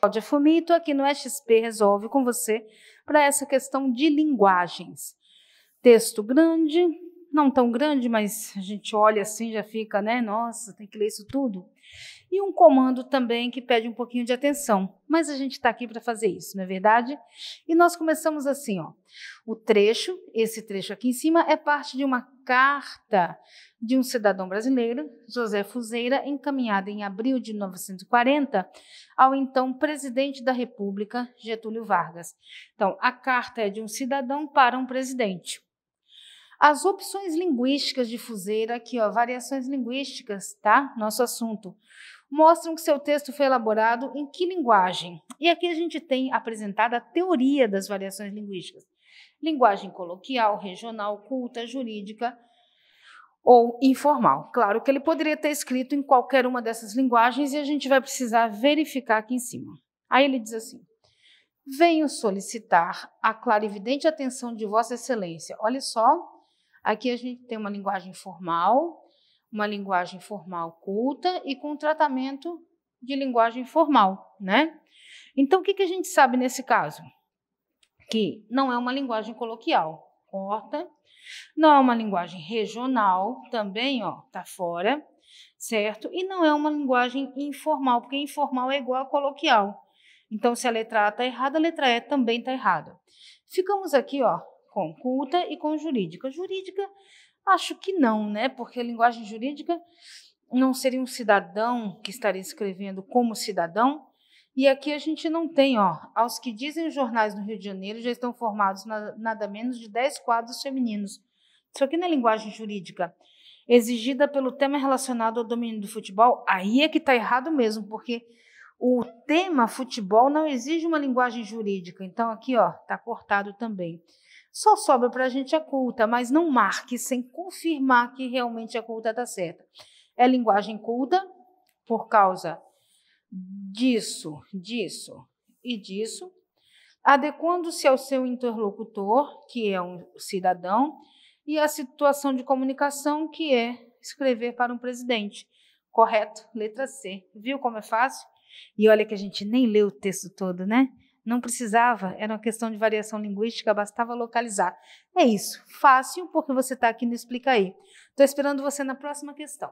Cláudia Fumito, aqui no XP Resolve com você para essa questão de linguagens. Texto grande, não tão grande, mas a gente olha assim, já fica, né? Nossa, tem que ler isso tudo. E um comando também que pede um pouquinho de atenção. Mas a gente está aqui para fazer isso, não é verdade? E nós começamos assim, ó. O trecho, esse trecho aqui em cima, é parte de uma carta de um cidadão brasileiro, José Fuseira, encaminhada em abril de 1940 ao então presidente da República, Getúlio Vargas. Então, a carta é de um cidadão para um presidente. As opções linguísticas de fuseira, aqui, ó, variações linguísticas, tá? Nosso assunto. Mostram que seu texto foi elaborado em que linguagem? E aqui a gente tem apresentada a teoria das variações linguísticas. Linguagem coloquial, regional, culta, jurídica ou informal. Claro que ele poderia ter escrito em qualquer uma dessas linguagens e a gente vai precisar verificar aqui em cima. Aí ele diz assim: Venho solicitar a clara e evidente atenção de Vossa Excelência. Olha só Aqui a gente tem uma linguagem formal, uma linguagem formal culta e com tratamento de linguagem formal, né? Então, o que, que a gente sabe nesse caso? Que não é uma linguagem coloquial, corta. Não é uma linguagem regional, também, ó, tá fora, certo? E não é uma linguagem informal, porque informal é igual a coloquial. Então, se a letra A tá errada, a letra E também tá errada. Ficamos aqui, ó, com culta e com jurídica. Jurídica, acho que não, né? Porque a linguagem jurídica não seria um cidadão que estaria escrevendo como cidadão. E aqui a gente não tem, ó, aos que dizem os jornais no Rio de Janeiro já estão formados na, nada menos de 10 quadros femininos. Isso aqui na linguagem jurídica, exigida pelo tema relacionado ao domínio do futebol, aí é que está errado mesmo, porque o tema futebol não exige uma linguagem jurídica, então aqui ó, tá cortado também. Só sobra para a gente a culta, mas não marque sem confirmar que realmente a culta está certa. É linguagem culta por causa disso, disso e disso, adequando-se ao seu interlocutor, que é um cidadão, e à situação de comunicação, que é escrever para um presidente. Correto, letra C. Viu como é fácil? E olha que a gente nem leu o texto todo, né? Não precisava, era uma questão de variação linguística, bastava localizar. É isso, fácil, porque você está aqui no Explica Aí. Estou esperando você na próxima questão.